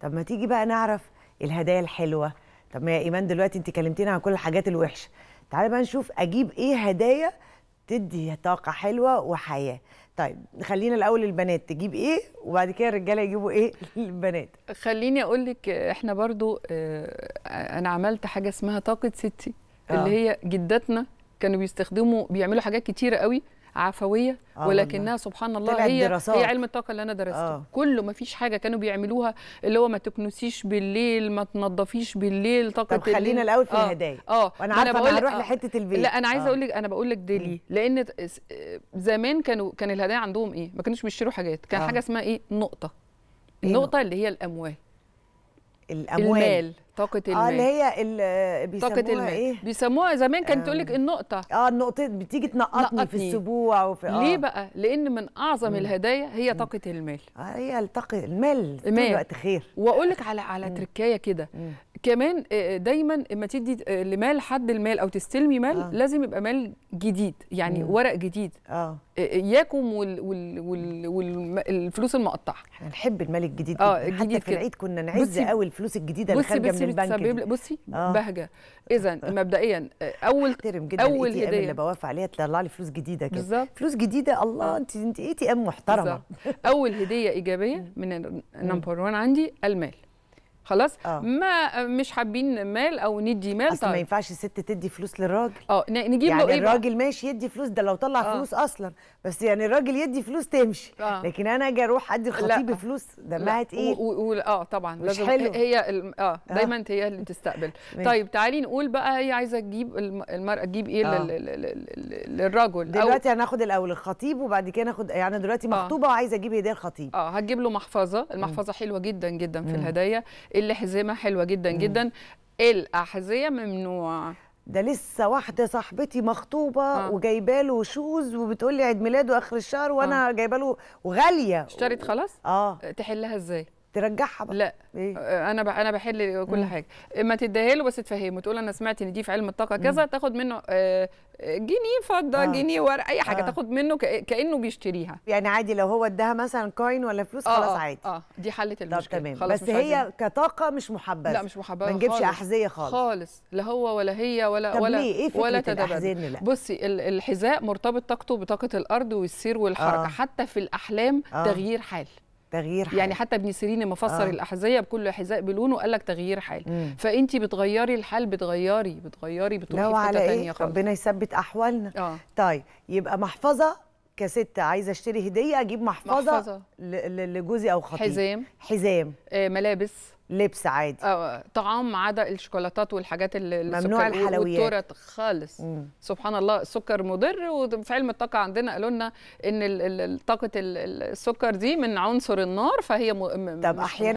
طب ما تيجي بقى نعرف الهدايا الحلوه طب ما يا ايمان دلوقتي انت كلمتينا عن كل الحاجات الوحشه تعالي بقى نشوف اجيب ايه هدايا تدي طاقه حلوه وحياه طيب خلينا الاول البنات تجيب ايه وبعد كده الرجاله يجيبوا ايه للبنات خليني اقول لك احنا برضو اه انا عملت حاجه اسمها طاقه ستي اللي آه. هي جداتنا كانوا بيستخدموا بيعملوا حاجات كتيره قوي عفويه آه، ولكنها سبحان الله هي هي علم الطاقه اللي انا درسته آه. كله ما فيش حاجه كانوا بيعملوها اللي هو ما تكنسيش بالليل ما تنظفيش بالليل طاقه طب خلينا الاول في الهدايا اه, آه. وانا عارفه انا هروح آه. لحته البيت لا انا عايزه آه. اقول لك انا بقول لك ده ليه لان زمان كانوا كان الهدايا عندهم ايه ما كانوش بيشتروا حاجات كان آه. حاجه اسمها ايه نقطه إيه النقطه إيه اللي هي الاموال الاموال المال طاقه آه، الماء اه اللي هي اللي بيسموها طاقه الماء إيه؟ بيسموها زمان كانت تقول لك النقطه اه النقطه بتيجي تنقطني في السبوع وفي آه. ليه بقى لان من اعظم الهدايا آه، هي طاقه المال هي طاقه المال المال وقت خير واقول لك على على تركايه كده كمان آه، آه، دايما لما تدي آه، لمال حد المال او تستلمي مال آه. لازم يبقى مال جديد يعني مم. ورق جديد آه. اياكم والفلوس المقطعه احنا نحب المال الجديد اه الجديد حتى في العيد كنا نعز قوي الفلوس الجديده اللي خارجه من البنك بصي بصي آه. بهجه اذا مبدئيا اول احترم جدا اول هديه اللي بوافق عليها تطلع لي فلوس جديده كده بالزبط. فلوس جديده الله انت انت اي تي ام محترمه اول هديه ايجابيه من نمبر 1 عندي المال خلاص أوه. ما مش حابين مال او ندي مال اصل طيب. ما ينفعش الست تدي فلوس للراجل اه نجيب يعني له ايه الراجل ماشي يدي فلوس ده لو طلع أوه. فلوس اصلا بس يعني الراجل يدي فلوس تمشي أوه. لكن انا اجي اروح ادي الخطيب فلوس دمها تقيل إيه؟ اه طبعا مش لازم حلو. هي ال... اه, آه. دايما أوه. هي اللي تستقبل طيب تعالي نقول بقى هي عايزه تجيب المراه تجيب ايه آه. لل... للرجل دلوقتي أو... هناخد الاول الخطيب وبعد كده ناخد يعني دلوقتي آه. مخطوبه وعايزه اجيب هديه الخطيب اه هتجيب له محفظه المحفظه حلوه جدا جدا في الهدايا الحزمه حلوه جدا جدا الاحذيه ممنوع ده لسه واحده صاحبتي مخطوبه آه. وجايبه له شوز وبتقول لي عيد ميلاده اخر الشهر وانا آه. جايبه له وغاليه اشترت خلاص اه تحلها ازاي ترجعها بقى لا إيه؟ آه، انا ب... انا بحل كل مم. حاجه ما تديها له بس تفهمه تقول انا سمعت ان دي في علم الطاقه كذا تاخد منه آه، جنيه فضه آه. جنيه ورق اي حاجه آه. تاخد منه ك... كانه بيشتريها يعني عادي لو هو اداها مثلا كوين ولا فلوس آه خلاص آه، عادي اه دي حلت المشكله تمام خلاص بس هي عادي. كطاقه مش محبذه لا مش محبذه ما نجيبش احذيه خالص خالص لا هو ولا هي ولا طب ولا ليه؟ إيه فكرة ولا تدبر بصي الحذاء مرتبط طاقته بطاقه الارض والسير والحركه آه. حتى في الاحلام آه. تغيير حال تغيير حال. يعني حتى ابن سيرين لما فسر آه. الاحذيه بكل حذاء بلونه قال لك تغيير حال مم. فانت بتغيري الحال بتغيري بتغيري بتروحي حته ثانيه إيه؟ خالص ربنا يثبت احوالنا آه. طيب يبقى محفظه كست عايزه اشتري هديه اجيب محفظه, محفظة. لجوزي او خطيبي حزام حزام آه ملابس لبس عادي اه طعام ما عدا الشوكولاتات والحاجات اللي ممنوع الحلويات والتورت خالص مم. سبحان الله السكر مضر وفي علم الطاقه عندنا قالوا لنا ان طاقه السكر دي من عنصر النار فهي م... طب احيانا